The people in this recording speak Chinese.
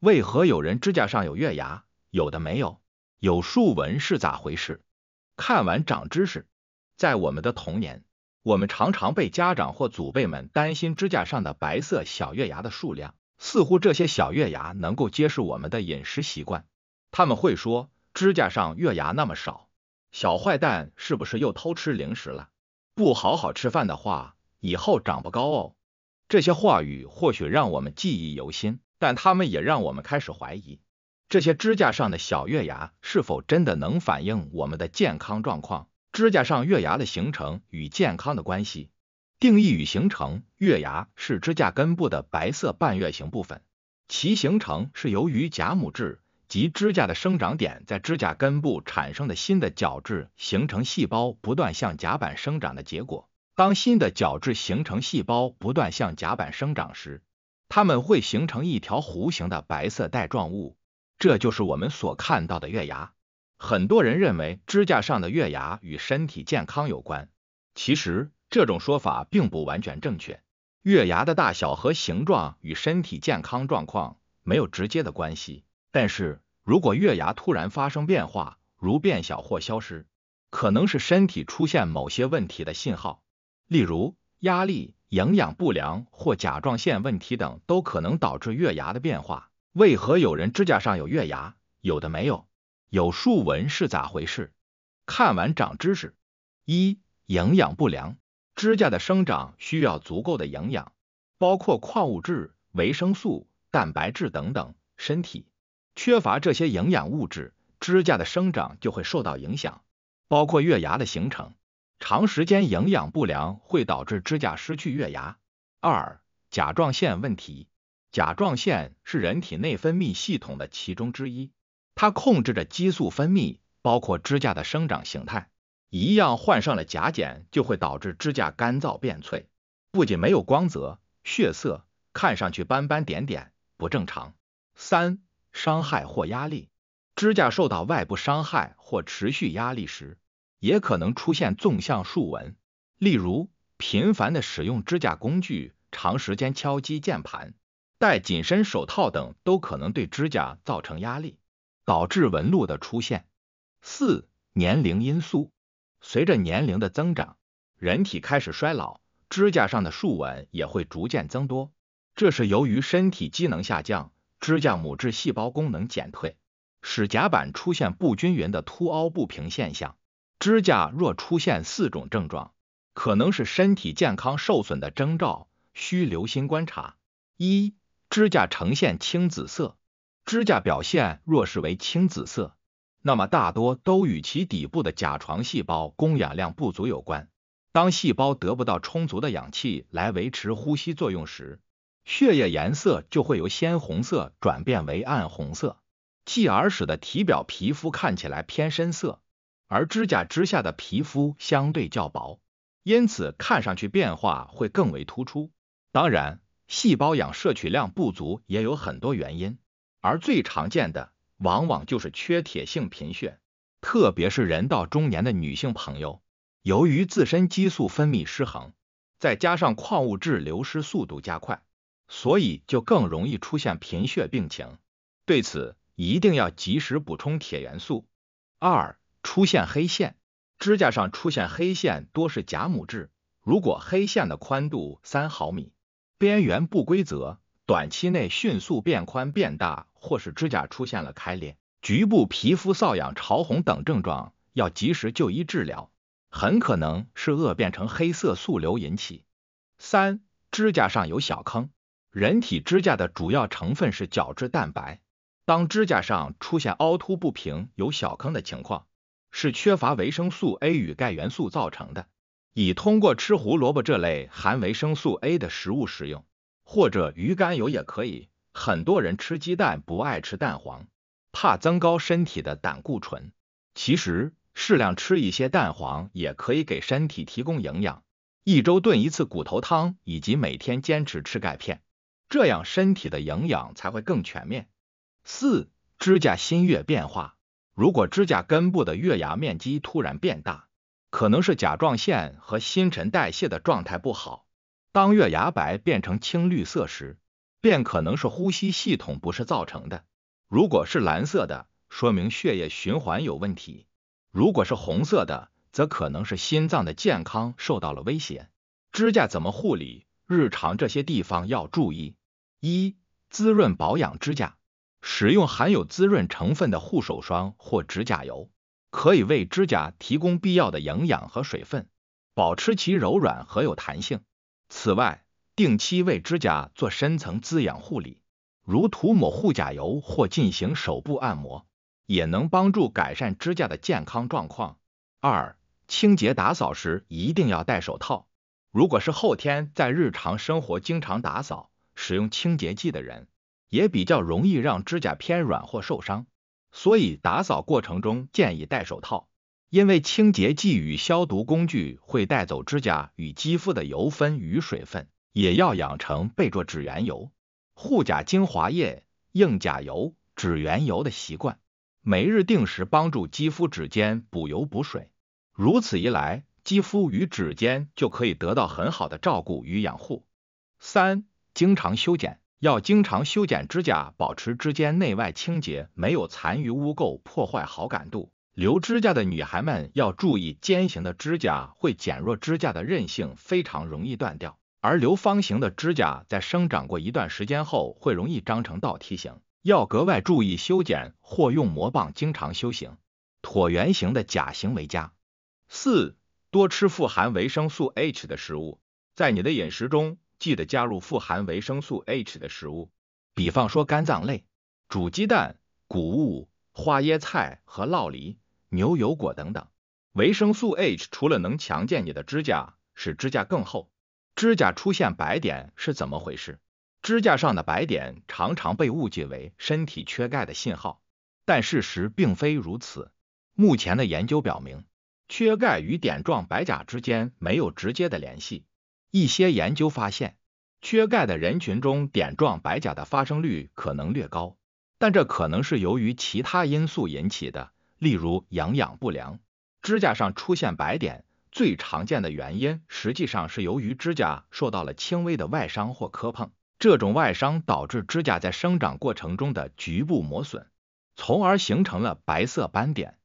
为何有人指甲上有月牙？有的没有，有竖纹是咋回事？看完长知识。在我们的童年，我们常常被家长或祖辈们担心指甲上的白色小月牙的数量，似乎这些小月牙能够揭示我们的饮食习惯。他们会说，指甲上月牙那么少，小坏蛋是不是又偷吃零食了？不好好吃饭的话，以后长不高哦。这些话语或许让我们记忆犹新。但他们也让我们开始怀疑，这些指甲上的小月牙是否真的能反映我们的健康状况？指甲上月牙的形成与健康的关系、定义与形成。月牙是指甲根部的白色半月形部分，其形成是由于甲母质及指甲的生长点在指甲根部产生的新的角质形成细胞不断向甲板生长的结果。当新的角质形成细胞不断向甲板生长时，它们会形成一条弧形的白色带状物，这就是我们所看到的月牙。很多人认为指甲上的月牙与身体健康有关，其实这种说法并不完全正确。月牙的大小和形状与身体健康状况没有直接的关系，但是如果月牙突然发生变化，如变小或消失，可能是身体出现某些问题的信号，例如压力。营养不良或甲状腺问题等都可能导致月牙的变化。为何有人指甲上有月牙，有的没有？有竖纹是咋回事？看完长知识。一、营养不良，指甲的生长需要足够的营养，包括矿物质、维生素、蛋白质等等。身体缺乏这些营养物质，指甲的生长就会受到影响，包括月牙的形成。长时间营养不良会导致指甲失去月牙。二、甲状腺问题，甲状腺是人体内分泌系统的其中之一，它控制着激素分泌，包括指甲的生长形态。一样患上了甲减，就会导致指甲干燥变脆，不仅没有光泽、血色，看上去斑斑点点，不正常。三、伤害或压力，指甲受到外部伤害或持续压力时。也可能出现纵向竖纹，例如频繁的使用指甲工具、长时间敲击键盘、戴紧身手套等，都可能对指甲造成压力，导致纹路的出现。四、年龄因素，随着年龄的增长，人体开始衰老，指甲上的竖纹也会逐渐增多。这是由于身体机能下降，指甲母质细胞功能减退，使甲板出现不均匀的凸凹不平现象。指甲若出现四种症状，可能是身体健康受损的征兆，需留心观察。一、指甲呈现青紫色。指甲表现若是为青紫色，那么大多都与其底部的甲床细胞供氧量不足有关。当细胞得不到充足的氧气来维持呼吸作用时，血液颜色就会由鲜红色转变为暗红色，继而使得体表皮肤看起来偏深色。而指甲之下的皮肤相对较薄，因此看上去变化会更为突出。当然，细胞养摄取量不足也有很多原因，而最常见的往往就是缺铁性贫血。特别是人到中年的女性朋友，由于自身激素分泌失衡，再加上矿物质流失速度加快，所以就更容易出现贫血病情。对此，一定要及时补充铁元素。二出现黑线，指甲上出现黑线多是甲母痣。如果黑线的宽度三毫米，边缘不规则，短期内迅速变宽变大，或是指甲出现了开裂、局部皮肤瘙痒、潮红等症状，要及时就医治疗，很可能是恶变成黑色素瘤引起。三、指甲上有小坑，人体指甲的主要成分是角质蛋白，当指甲上出现凹凸不平、有小坑的情况。是缺乏维生素 A 与钙元素造成的，以通过吃胡萝卜这类含维生素 A 的食物食用，或者鱼肝油也可以。很多人吃鸡蛋不爱吃蛋黄，怕增高身体的胆固醇，其实适量吃一些蛋黄也可以给身体提供营养。一周炖一次骨头汤，以及每天坚持吃钙片，这样身体的营养才会更全面。四、指甲新月变化。如果指甲根部的月牙面积突然变大，可能是甲状腺和新陈代谢的状态不好。当月牙白变成青绿色时，便可能是呼吸系统不是造成的。如果是蓝色的，说明血液循环有问题；如果是红色的，则可能是心脏的健康受到了威胁。指甲怎么护理？日常这些地方要注意：一、滋润保养指甲。使用含有滋润成分的护手霜或指甲油，可以为指甲提供必要的营养和水分，保持其柔软和有弹性。此外，定期为指甲做深层滋养护理，如涂抹护甲油或进行手部按摩，也能帮助改善指甲的健康状况。二、清洁打扫时一定要戴手套。如果是后天在日常生活经常打扫、使用清洁剂的人。也比较容易让指甲偏软或受伤，所以打扫过程中建议戴手套，因为清洁剂与消毒工具会带走指甲与肌肤的油分与水分，也要养成备着指缘油、护甲精华液、硬甲油、指缘油的习惯，每日定时帮助肌肤指尖补油补水，如此一来，肌肤与指尖就可以得到很好的照顾与养护。三、经常修剪。要经常修剪指甲，保持指尖内外清洁，没有残余污垢，破坏好感度。留指甲的女孩们要注意，尖形的指甲会减弱指甲的韧性，非常容易断掉。而留方形的指甲，在生长过一段时间后，会容易长成倒梯形，要格外注意修剪或用磨棒经常修形。椭圆形的甲型为佳。四，多吃富含维生素 H 的食物，在你的饮食中。记得加入富含维生素 H 的食物，比方说肝脏类、煮鸡蛋、谷物、花椰菜和酪梨、牛油果等等。维生素 H 除了能强健你的指甲，使指甲更厚，指甲出现白点是怎么回事？指甲上的白点常常被误解为身体缺钙的信号，但事实并非如此。目前的研究表明，缺钙与点状白甲之间没有直接的联系。一些研究发现，缺钙的人群中，点状白甲的发生率可能略高，但这可能是由于其他因素引起的，例如营养不良。指甲上出现白点，最常见的原因实际上是由于指甲受到了轻微的外伤或磕碰，这种外伤导致指甲在生长过程中的局部磨损，从而形成了白色斑点。